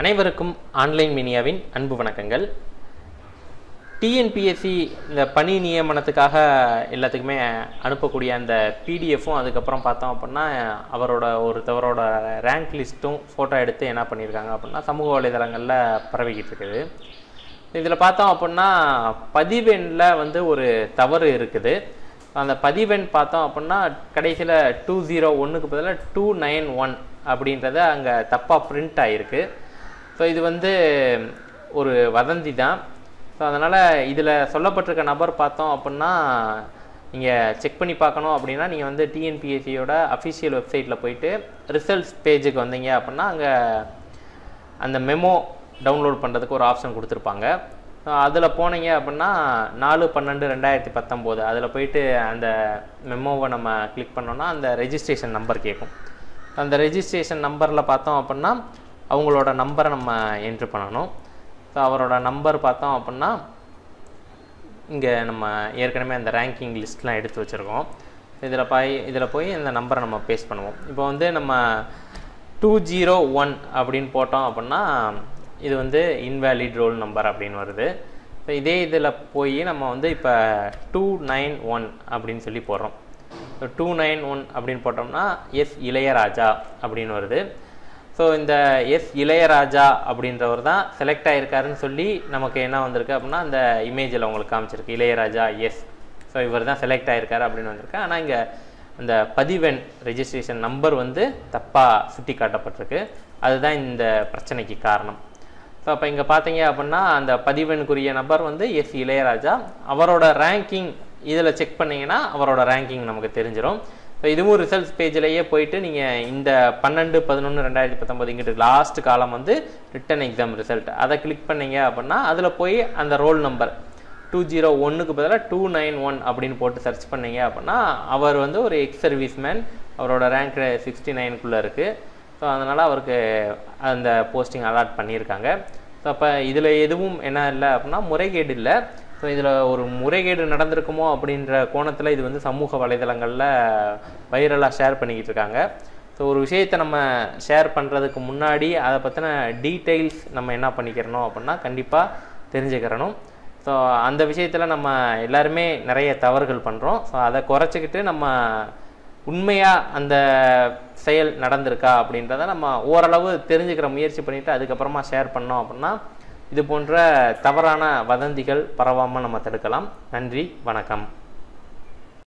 அனைவருக்கும் ஆன்லைன் மீனியாவின் அன்பு வணக்கங்கள் டிஎன்பிஎஸ்சி இந்த பணி நியமனத்துக்காக எல்லாத்துக்குமே அனுப்பக்கூடிய அந்த பிடிஎஃப்பும் அதுக்கப்புறம் பார்த்தோம் அப்படின்னா அவரோட ஒருத்தவரோட ரேங்க் லிஸ்ட்டும் ஃபோட்டோ எடுத்து என்ன பண்ணியிருக்காங்க அப்படின்னா சமூக வலைதளங்களில் பரவிக்கிட்டு இருக்குது இதில் பார்த்தோம் அப்படின்னா பதிவெண்ணில் வந்து ஒரு தவறு இருக்குது அந்த பதிவெண் பார்த்தோம் அப்படின்னா கடைசியில் டூ ஜீரோ ஒன்றுக்கு பதிலாக டூ நைன் ஒன் அப்படின்றத அங்கே தப்பாக பிரிண்ட் ஆகிருக்கு ஸோ இது வந்து ஒரு வதந்தி தான் ஸோ அதனால் இதில் சொல்லப்பட்டிருக்க நபர் பார்த்தோம் அப்படின்னா நீங்கள் செக் பண்ணி பார்க்கணும் அப்படின்னா நீங்கள் வந்து டிஎன்பிஎஸ்சியோட அஃபிஷியல் வெப்சைட்டில் போயிட்டு ரிசல்ட்ஸ் பேஜுக்கு வந்தீங்க அப்படின்னா அங்கே அந்த மெமோ டவுன்லோட் பண்ணுறதுக்கு ஒரு ஆப்ஷன் கொடுத்துருப்பாங்க அதில் போனீங்க அப்படின்னா நாலு பன்னெண்டு ரெண்டாயிரத்தி பத்தொம்போது அதில் போயிட்டு அந்த மெமோவை நம்ம கிளிக் பண்ணோன்னா அந்த ரெஜிஸ்ட்ரேஷன் நம்பர் கேட்கும் அந்த ரெஜிஸ்ட்ரேஷன் நம்பரில் பார்த்தோம் அப்படின்னா அவங்களோட நம்பரை நம்ம என்ட்ரு பண்ணணும் ஸோ அவரோட நம்பர் பார்த்தோம் அப்படின்னா இங்கே நம்ம ஏற்கனவே அந்த ரேங்கிங் லிஸ்ட்லாம் எடுத்து வச்சுருக்கோம் இதில் போய் இதில் போய் இந்த நம்பரை நம்ம பேஸ் பண்ணுவோம் இப்போ வந்து நம்ம டூ ஜீரோ ஒன் அப்படின்னு போட்டோம் அப்படின்னா இது வந்து இன்வேலிட் ரோல் நம்பர் அப்படின்னு வருது ஸோ இதே இதில் போய் நம்ம வந்து இப்போ டூ நைன் ஒன் அப்படின்னு சொல்லி போடுறோம் டூ நைன் ஒன் அப்படின்னு போட்டோம்னா எஸ் இளையராஜா அப்படின்னு வருது ஸோ இந்த எஸ் இளையராஜா அப்படின்றவர் தான் செலக்ட் ஆகியிருக்காருன்னு சொல்லி நமக்கு என்ன வந்திருக்கு அப்படின்னா அந்த இமேஜில் உங்களுக்கு காமிச்சிருக்கு இளையராஜா எஸ் ஸோ இவர் தான் செலக்ட் ஆகியிருக்காரு அப்படின்னு வந்திருக்கு ஆனால் இங்கே அந்த பதிவெண் ரெஜிஸ்ட்ரேஷன் நம்பர் வந்து தப்பாக சுட்டி காட்டப்பட்டிருக்கு அதுதான் இந்த பிரச்சனைக்கு காரணம் ஸோ அப்போ இங்கே பார்த்தீங்க அப்படின்னா அந்த பதிவெண்ணுக்குரிய நபர் வந்து எஸ் இளையராஜா அவரோட ரேங்கிங் இதில் செக் பண்ணிங்கன்னா அவரோட ரேங்கிங் நமக்கு தெரிஞ்சிடும் ஸோ இதுவும் ரிசல்ட்ஸ் பேஜ்லேயே போயிட்டு நீங்கள் இந்த பன்னெண்டு பதினொன்று ரெண்டாயிரத்தி பத்தொம்பது இங்கிட்டு லாஸ்ட் காலம் வந்து ரிட்டன் எக்ஸாம் ரிசல்ட் அதை கிளிக் பண்ணீங்க அப்படின்னா அதில் போய் அந்த ரோல் நம்பர் டூ ஜீரோ ஒன்றுக்கு பதிலாக டூ நைன் ஒன் அப்படின்னு போட்டு சர்ச் பண்ணீங்க அப்படின்னா அவர் வந்து ஒரு எக்ஸ் சர்வீஸ் மேன் அவரோட ரேங்க் சிக்ஸ்டி நைனுக்குள்ளே இருக்குது ஸோ அதனால் அவருக்கு அந்த போஸ்டிங் அலாட் பண்ணியிருக்காங்க ஸோ அப்போ இதில் எதுவும் என்ன இல்லை அப்படின்னா முறைகேடு இல்லை ஸோ இதில் ஒரு முறைகேடு நடந்திருக்குமோ அப்படின்ற கோணத்தில் இது வந்து சமூக வலைதளங்களில் வைரலாக ஷேர் பண்ணிக்கிட்டு இருக்காங்க ஸோ ஒரு விஷயத்தை நம்ம ஷேர் பண்ணுறதுக்கு முன்னாடி அதை பற்றின டீட்டெயில்ஸ் நம்ம என்ன பண்ணிக்கிறணும் அப்படின்னா கண்டிப்பாக தெரிஞ்சுக்கிறணும் ஸோ அந்த விஷயத்தில் நம்ம எல்லாருமே நிறைய தவறுகள் பண்ணுறோம் ஸோ அதை குறைச்சிக்கிட்டு நம்ம உண்மையாக அந்த செயல் நடந்திருக்கா அப்படின்றத நம்ம ஓரளவு தெரிஞ்சுக்கிற முயற்சி பண்ணிவிட்டு அதுக்கப்புறமா ஷேர் பண்ணோம் அப்படின்னா இது போன்ற தவறான வதந்திகள் பரவாமல் நம்ம தடுக்கலாம் நன்றி வணக்கம்